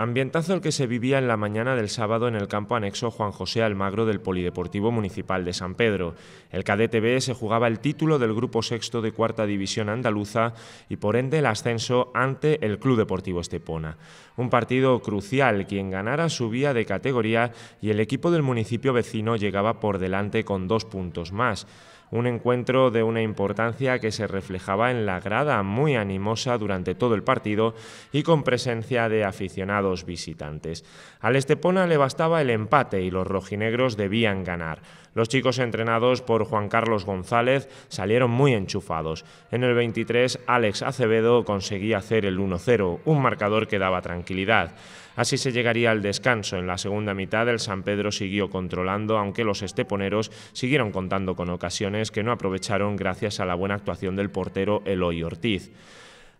Ambientazo el que se vivía en la mañana del sábado en el campo anexo Juan José Almagro del Polideportivo Municipal de San Pedro. El Cadete se jugaba el título del grupo sexto de cuarta división andaluza y por ende el ascenso ante el Club Deportivo Estepona. Un partido crucial, quien ganara subía de categoría y el equipo del municipio vecino llegaba por delante con dos puntos más. Un encuentro de una importancia que se reflejaba en la grada muy animosa durante todo el partido y con presencia de aficionados visitantes. Al Estepona le bastaba el empate y los rojinegros debían ganar. Los chicos entrenados por Juan Carlos González salieron muy enchufados. En el 23, Alex Acevedo conseguía hacer el 1-0, un marcador que daba tranquilidad. Así se llegaría al descanso. En la segunda mitad, el San Pedro siguió controlando, aunque los esteponeros siguieron contando con ocasiones que no aprovecharon gracias a la buena actuación del portero Eloy Ortiz.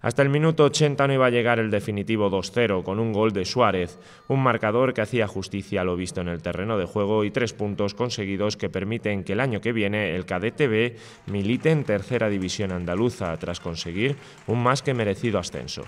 Hasta el minuto 80 no iba a llegar el definitivo 2-0 con un gol de Suárez, un marcador que hacía justicia a lo visto en el terreno de juego y tres puntos conseguidos que permiten que el año que viene el Cadete B milite en tercera división andaluza tras conseguir un más que merecido ascenso.